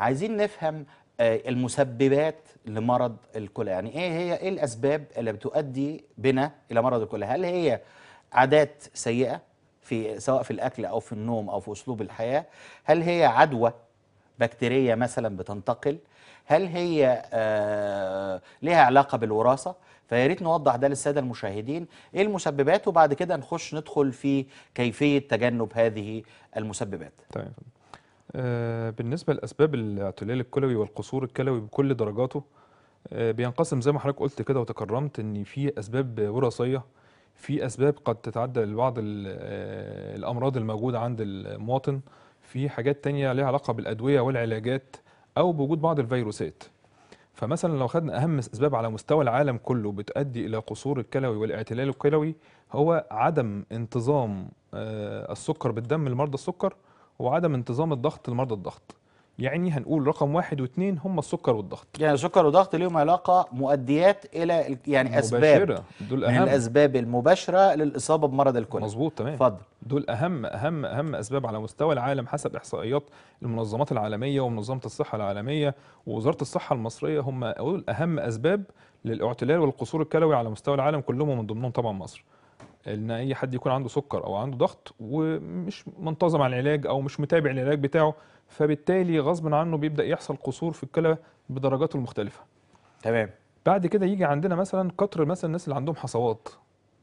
عايزين نفهم آه، المسببات لمرض الكلى يعني ايه هي ايه الاسباب اللي بتؤدي بنا الى مرض الكلى هل هي عادات سيئه في سواء في الاكل او في النوم او في اسلوب الحياه هل هي عدوى بكتيريه مثلا بتنتقل هل هي آه ليها علاقه بالوراثه فيا ريت نوضح ده للساده المشاهدين ايه المسببات وبعد كده نخش ندخل في كيفيه تجنب هذه المسببات طيب. آه، بالنسبة لأسباب الاعتلال الكلوي والقصور الكلوي بكل درجاته آه، بينقسم زي ما حضرتك قلت كده وتكرمت إن في أسباب وراثية في أسباب قد تتعدى لبعض آه، الأمراض الموجودة عند المواطن في حاجات تانية ليها علاقة بالأدوية والعلاجات أو بوجود بعض الفيروسات فمثلا لو خدنا أهم أسباب على مستوى العالم كله بتؤدي إلى قصور الكلوي والاعتلال الكلوي هو عدم انتظام السكر بالدم لمرضى السكر هو عدم انتظام الضغط لمرضى الضغط يعني هنقول رقم واحد واثنين هم السكر والضغط يعني السكر والضغط ليهم علاقه مؤديات الى يعني اسباب دول أهم. من الاسباب المباشره للاصابه بمرض الكلى مظبوط تمام اتفضل دول اهم اهم اهم اسباب على مستوى العالم حسب احصائيات المنظمات العالميه ومنظمه الصحه العالميه ووزاره الصحه المصريه هم دول اهم اسباب للاعتلال والقصور الكلوي على مستوى العالم كلهم ومن ضمنهم طبعا مصر ان اي حد يكون عنده سكر او عنده ضغط ومش منتظم على العلاج او مش متابع العلاج بتاعه فبالتالي غصب عنه بيبدا يحصل قصور في الكلى بدرجاته المختلفه تمام بعد كده يجي عندنا مثلا كتر مثلا الناس اللي عندهم حصوات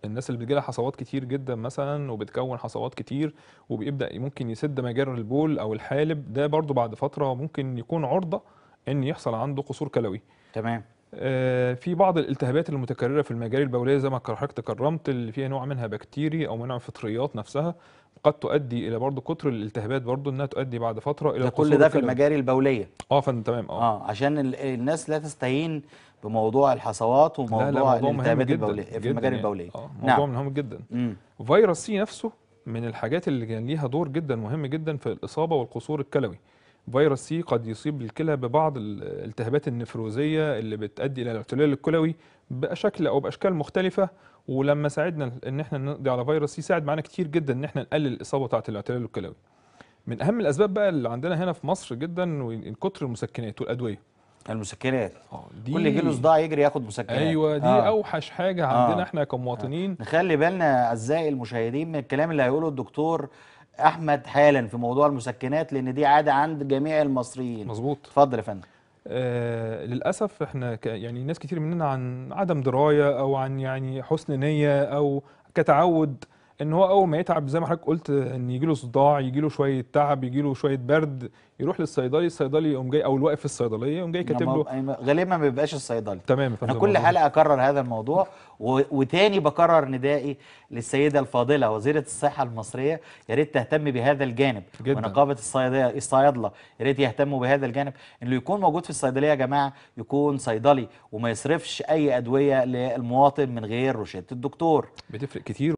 الناس اللي بتجيلها حصوات كتير جدا مثلا وبتكون حصوات كتير وبيبدا ممكن يسد مجرى البول او الحالب ده برضو بعد فتره ممكن يكون عرضه ان يحصل عنده قصور كلوي تمام آه، في بعض الالتهابات المتكرره في المجاري البوليه زي ما حضرتك تكرمت اللي فيها نوع منها بكتيري او منها الفطريات نفسها قد تؤدي الى برضه كتر الالتهابات برضه انها تؤدي بعد فتره الى ده كل ده في المجاري البوليه اه فانت تمام اه اه عشان الناس لا تستهين بموضوع الحصوات وموضوع لا لا الالتهابات البوليه في المجاري يعني البوليه اه موضوع نعم. مهم جدا مم. فيروس سي نفسه من الحاجات اللي كان ليها دور جدا مهم جدا في الاصابه والقصور الكلوي فيروس سي قد يصيب الكلى ببعض الالتهابات النفروزيه اللي بتؤدي الى الاعتلال الكلوي بشكل او باشكال مختلفه ولما ساعدنا ان احنا نقضي على فيروس سي ساعد معانا كتير جدا ان احنا نقلل الاصابه بتاعه الاعتلال الكلوي. من اهم الاسباب بقى اللي عندنا هنا في مصر جدا كتر المسكنات والادويه. المسكنات آه، دي كل يجي له صداع يجري ياخد مسكنات ايوه دي آه. اوحش حاجه عندنا آه. احنا كمواطنين آه. نخلي بالنا اعزائي المشاهدين من الكلام اللي هيقوله الدكتور احمد حالا في موضوع المسكنات لان دي عاده عند جميع المصريين مظبوط اتفضل يا فندم آه للاسف احنا يعني ناس كتير مننا عن عدم درايه او عن يعني حسن نيه او كتعود ان هو اول ما يتعب زي ما حضرتك قلت ان يجي له صداع يجي له شويه تعب يجي له شويه برد يروح للصيدلي الصيدلي يقوم جاي او الواقف في الصيدليه يقوم جاي كاتب نعم، له غالبا ما بيبقاش الصيدلي تمام انا كل حلقه اكرر هذا الموضوع وتاني بكرر ندائي للسيده الفاضله وزيره الصحه المصريه يا ريت تهتم بهذا الجانب جداً. ونقابه الصيدله الصيادله يا ريت يهتموا بهذا الجانب انه يكون موجود في الصيدليه يا جماعه يكون صيدلي وما يصرفش اي ادويه للمواطن من غير روشته الدكتور بتفرق كتير